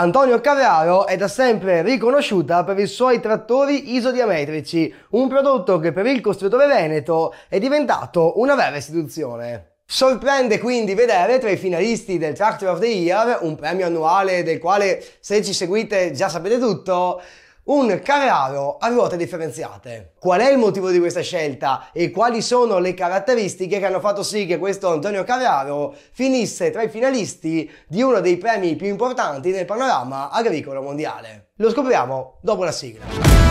Antonio Carraro è da sempre riconosciuta per i suoi trattori isodiametrici, un prodotto che per il costruttore veneto è diventato una vera istituzione. Sorprende quindi vedere tra i finalisti del Tractor of the Year, un premio annuale del quale se ci seguite già sapete tutto, un Carraro a ruote differenziate. Qual è il motivo di questa scelta e quali sono le caratteristiche che hanno fatto sì che questo Antonio Carraro finisse tra i finalisti di uno dei premi più importanti nel panorama agricolo mondiale? Lo scopriamo dopo la sigla.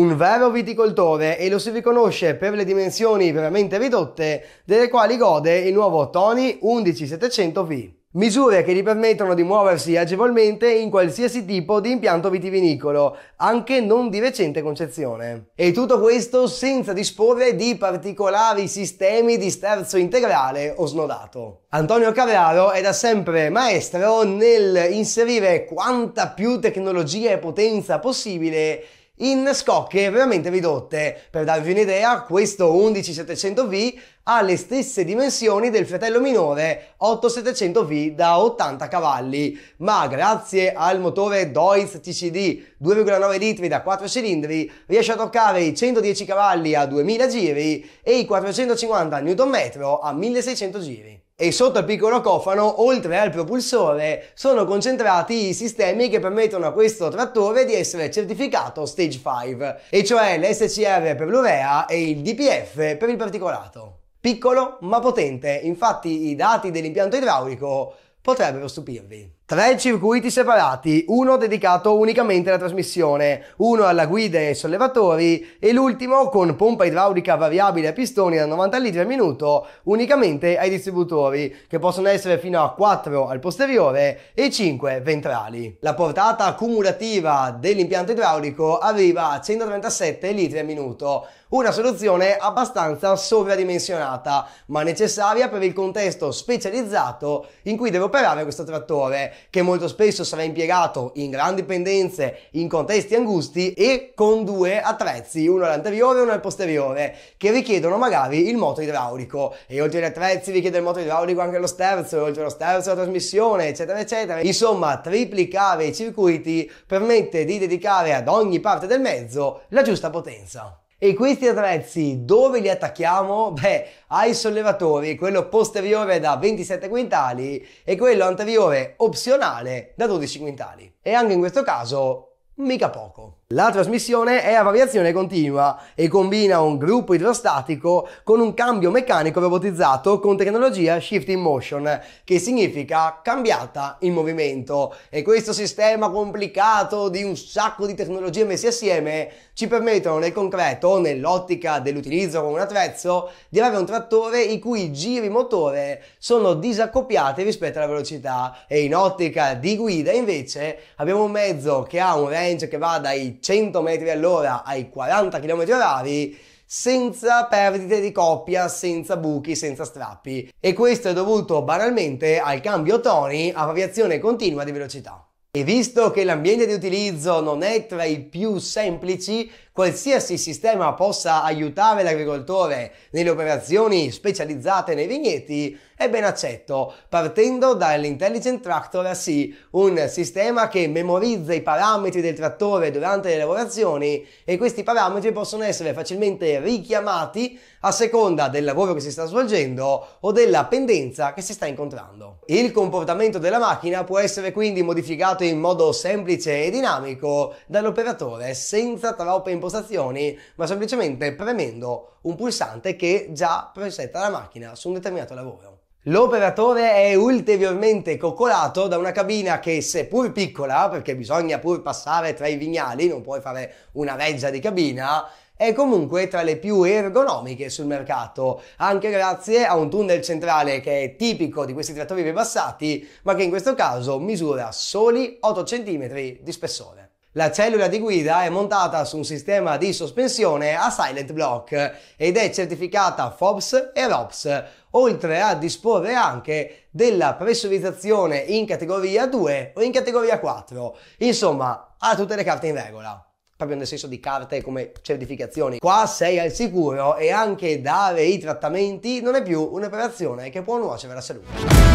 un vero viticoltore e lo si riconosce per le dimensioni veramente ridotte delle quali gode il nuovo Tony 11700V. Misure che gli permettono di muoversi agevolmente in qualsiasi tipo di impianto vitivinicolo, anche non di recente concezione. E tutto questo senza disporre di particolari sistemi di sterzo integrale o snodato. Antonio Carraro è da sempre maestro nel inserire quanta più tecnologia e potenza possibile in scocche veramente ridotte. Per darvi un'idea, questo 11700V ha le stesse dimensioni del fratello minore 8700V da 80 cavalli, ma grazie al motore Deutz TCD 2,9 litri da 4 cilindri riesce a toccare i 110 cavalli a 2000 giri e i 450 Nm a 1600 giri e sotto al piccolo cofano, oltre al propulsore, sono concentrati i sistemi che permettono a questo trattore di essere certificato Stage 5, e cioè l'SCR per l'urea e il DPF per il particolato. Piccolo ma potente, infatti i dati dell'impianto idraulico potrebbero stupirvi. Tre circuiti separati, uno dedicato unicamente alla trasmissione, uno alla guida e ai sollevatori e l'ultimo con pompa idraulica variabile a pistoni da 90 litri al minuto unicamente ai distributori, che possono essere fino a 4 al posteriore e 5 ventrali. La portata cumulativa dell'impianto idraulico arriva a 137 litri al minuto, una soluzione abbastanza sovradimensionata, ma necessaria per il contesto specializzato in cui deve operare questo trattore che molto spesso sarà impiegato in grandi pendenze, in contesti angusti e con due attrezzi, uno all'anteriore e uno al posteriore, che richiedono magari il moto idraulico. E oltre agli attrezzi richiede il moto idraulico anche lo sterzo, e oltre allo sterzo la trasmissione, eccetera, eccetera. Insomma, triplicare i circuiti permette di dedicare ad ogni parte del mezzo la giusta potenza. E questi attrezzi dove li attacchiamo? Beh, ai sollevatori, quello posteriore da 27 quintali e quello anteriore opzionale da 12 quintali. E anche in questo caso, mica poco. La trasmissione è a variazione continua e combina un gruppo idrostatico con un cambio meccanico robotizzato con tecnologia Shift in Motion, che significa cambiata in movimento. E questo sistema complicato di un sacco di tecnologie messe assieme ci permettono nel concreto, nell'ottica dell'utilizzo con un attrezzo, di avere un trattore i cui giri motore sono disaccoppiati rispetto alla velocità e in ottica di guida invece abbiamo un mezzo che ha un range che va dai 100 metri all'ora, ai 40 km h senza perdite di coppia, senza buchi, senza strappi. E questo è dovuto banalmente al cambio toni a variazione continua di velocità. E visto che l'ambiente di utilizzo non è tra i più semplici, qualsiasi sistema possa aiutare l'agricoltore nelle operazioni specializzate nei vigneti è ben accetto, partendo dall'Intelligent Tractor AC, un sistema che memorizza i parametri del trattore durante le lavorazioni e questi parametri possono essere facilmente richiamati a seconda del lavoro che si sta svolgendo o della pendenza che si sta incontrando. Il comportamento della macchina può essere quindi modificato in modo semplice e dinamico dall'operatore senza troppe impostazioni impostazioni, ma semplicemente premendo un pulsante che già presetta la macchina su un determinato lavoro. L'operatore è ulteriormente coccolato da una cabina che seppur piccola, perché bisogna pur passare tra i vignali, non puoi fare una reggia di cabina, è comunque tra le più ergonomiche sul mercato, anche grazie a un tunnel centrale che è tipico di questi trattori ribassati, ma che in questo caso misura soli 8 cm di spessore. La cellula di guida è montata su un sistema di sospensione a silent block ed è certificata FOBS e ROPS, oltre a disporre anche della pressurizzazione in categoria 2 o in categoria 4. Insomma, ha tutte le carte in regola proprio nel senso di carte come certificazioni. Qua sei al sicuro e anche dare i trattamenti non è più un'operazione che può nuocere la salute.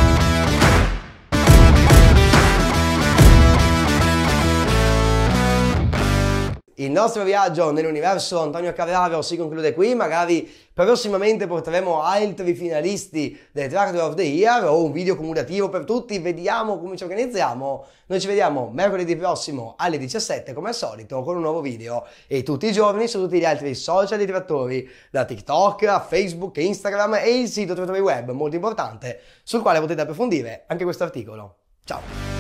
Il nostro viaggio nell'universo Antonio Carraro si conclude qui, magari prossimamente porteremo altri finalisti del Tractor of the Year o un video cumulativo per tutti, vediamo come ci organizziamo. Noi ci vediamo mercoledì prossimo alle 17 come al solito con un nuovo video e tutti i giorni su tutti gli altri social di Trattori, da TikTok a Facebook, Instagram e il sito Trattori Web, molto importante, sul quale potete approfondire anche questo articolo. Ciao!